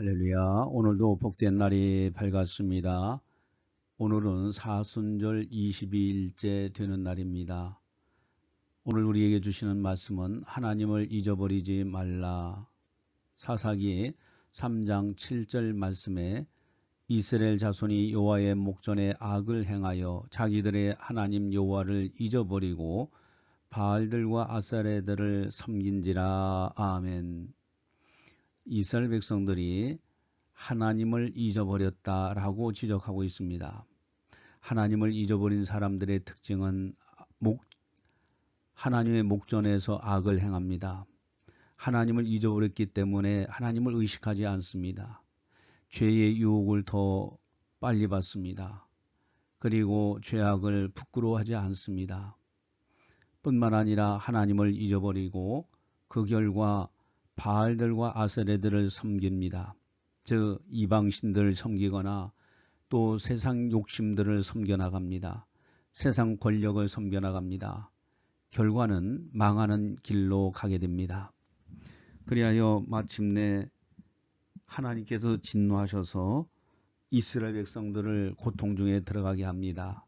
할렐루야. 오늘도 복된 날이 밝았습니다. 오늘은 사순절 22일째 되는 날입니다. 오늘 우리에게 주시는 말씀은 하나님을 잊어버리지 말라. 사사기 3장 7절 말씀에 이스라엘 자손이 여호와의 목전에 악을 행하여 자기들의 하나님 여호와를 잊어버리고 바알들과 아사레들을 섬긴지라. 아멘. 이스라엘 백성들이 하나님을 잊어버렸다라고 지적하고 있습니다. 하나님을 잊어버린 사람들의 특징은 목, 하나님의 목전에서 악을 행합니다. 하나님을 잊어버렸기 때문에 하나님을 의식하지 않습니다. 죄의 유혹을 더 빨리 받습니다. 그리고 죄악을 부끄러워하지 않습니다. 뿐만 아니라 하나님을 잊어버리고 그 결과 바알들과 아세레들을 섬깁니다. 즉 이방신들을 섬기거나 또 세상 욕심들을 섬겨나갑니다. 세상 권력을 섬겨나갑니다. 결과는 망하는 길로 가게 됩니다. 그리하여 마침내 하나님께서 진노하셔서 이스라엘 백성들을 고통 중에 들어가게 합니다.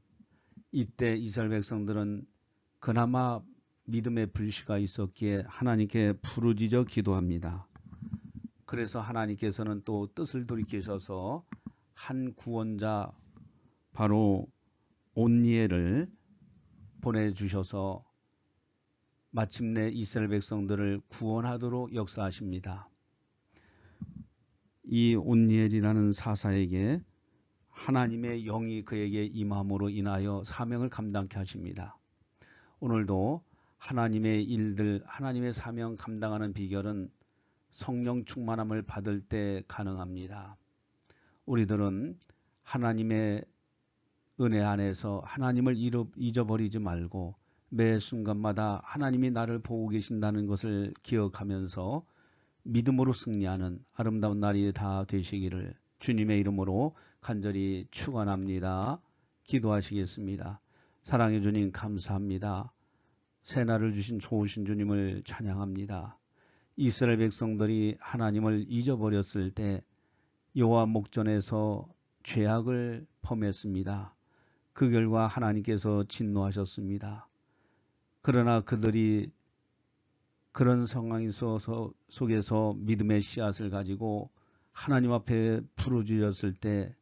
이때 이스라엘 백성들은 그나마 믿음의 불씨가 있었기에 하나님께 부르짖어 기도합니다. 그래서 하나님께서는 또 뜻을 돌이키셔서 한 구원자 바로 온니엘을 보내주셔서 마침내 이스라엘 백성들을 구원하도록 역사하십니다. 이 온니엘이라는 사사에게 하나님의 영이 그에게 임함으로 인하여 사명을 감당케 하십니다. 오늘도 하나님의 일들, 하나님의 사명 감당하는 비결은 성령 충만함을 받을 때 가능합니다. 우리들은 하나님의 은혜 안에서 하나님을 잊어버리지 말고 매 순간마다 하나님이 나를 보고 계신다는 것을 기억하면서 믿음으로 승리하는 아름다운 날이 다 되시기를 주님의 이름으로 간절히 축원합니다. 기도하시겠습니다. 사랑해 주님 감사합니다. 새날을 주신 좋으신 주님을 찬양합니다. 이스라엘 백성들이 하나님을 잊어버렸을 때 여호와 목전에서 죄악을 범했습니다. 그 결과 하나님께서 진노하셨습니다. 그러나 그들이 그런 상황 속에서 믿음의 씨앗을 가지고 하나님 앞에 부르짖었을 때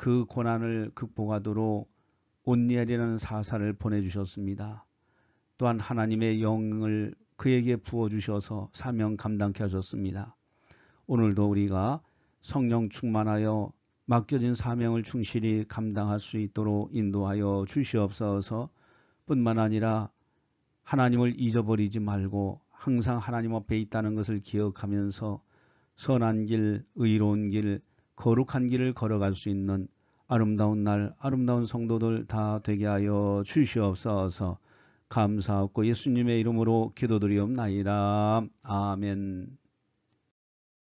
그 고난을 극복하도록 온니엘이라는 사사를 보내주셨습니다. 또한 하나님의 영을 그에게 부어주셔서 사명 감당케 하셨습니다. 오늘도 우리가 성령 충만하여 맡겨진 사명을 충실히 감당할 수 있도록 인도하여 주시옵소서 뿐만 아니라 하나님을 잊어버리지 말고 항상 하나님 앞에 있다는 것을 기억하면서 선한 길, 의로운 길, 거룩한 길을 걸어갈 수 있는 아름다운 날, 아름다운 성도들 다 되게 하여 주시옵소서 감사하고 예수님의 이름으로 기도드리옵나이다. 아멘.